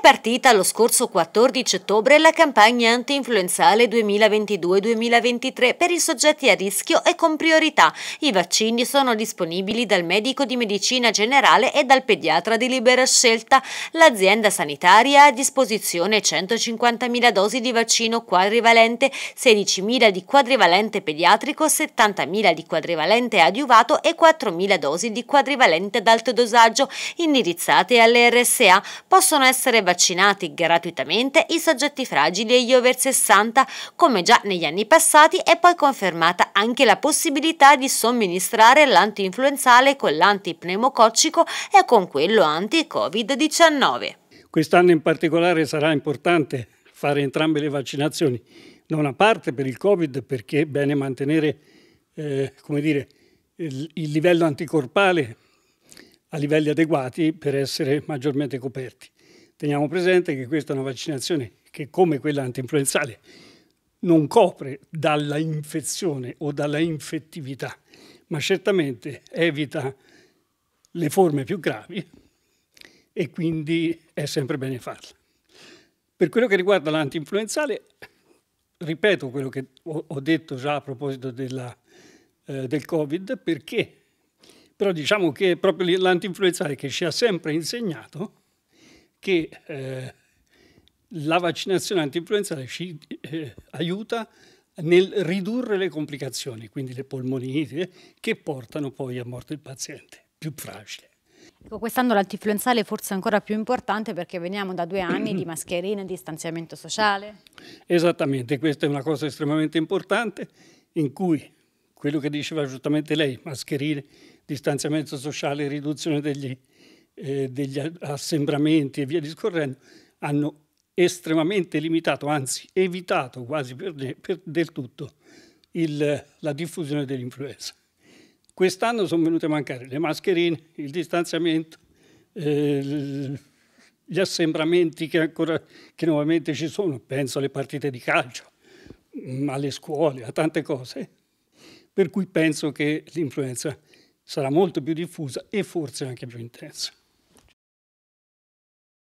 partita lo scorso 14 ottobre la campagna anti-influenzale 2022-2023 per i soggetti a rischio e con priorità. I vaccini sono disponibili dal medico di medicina generale e dal pediatra di libera scelta. L'azienda sanitaria ha a disposizione 150.000 dosi di vaccino quadrivalente, 16.000 di quadrivalente pediatrico, 70.000 di quadrivalente adiuvato e 4.000 dosi di quadrivalente ad alto dosaggio indirizzate alle RSA. Possono essere vaccinate vaccinati gratuitamente i soggetti fragili e gli over 60, come già negli anni passati, e poi confermata anche la possibilità di somministrare l'antiinfluenzale con l'antipneumococcico e con quello anti-Covid-19. Quest'anno in particolare sarà importante fare entrambe le vaccinazioni, da una parte per il Covid perché è bene mantenere eh, come dire, il, il livello anticorpale a livelli adeguati per essere maggiormente coperti Teniamo presente che questa è una vaccinazione che, come quella antinfluenzale, non copre dalla infezione o dalla infettività, ma certamente evita le forme più gravi e quindi è sempre bene farla. Per quello che riguarda l'antinfluenzale, ripeto quello che ho detto già a proposito della, eh, del Covid, perché però diciamo che proprio l'antinfluenzale che ci ha sempre insegnato che eh, la vaccinazione antinfluenzale ci eh, aiuta nel ridurre le complicazioni, quindi le polmonite, eh, che portano poi a morte il paziente più fragile. Ecco, quest'anno l'antinfluenzale è forse ancora più importante perché veniamo da due anni di mascherine, e distanziamento sociale. Esattamente, questa è una cosa estremamente importante in cui quello che diceva giustamente lei, mascherine, distanziamento sociale, riduzione degli eh, degli assembramenti e via discorrendo, hanno estremamente limitato, anzi evitato quasi per, per del tutto il, la diffusione dell'influenza. Quest'anno sono venute a mancare le mascherine, il distanziamento, eh, gli assembramenti che, ancora, che nuovamente ci sono, penso alle partite di calcio, mm, alle scuole, a tante cose, per cui penso che l'influenza sarà molto più diffusa e forse anche più intensa.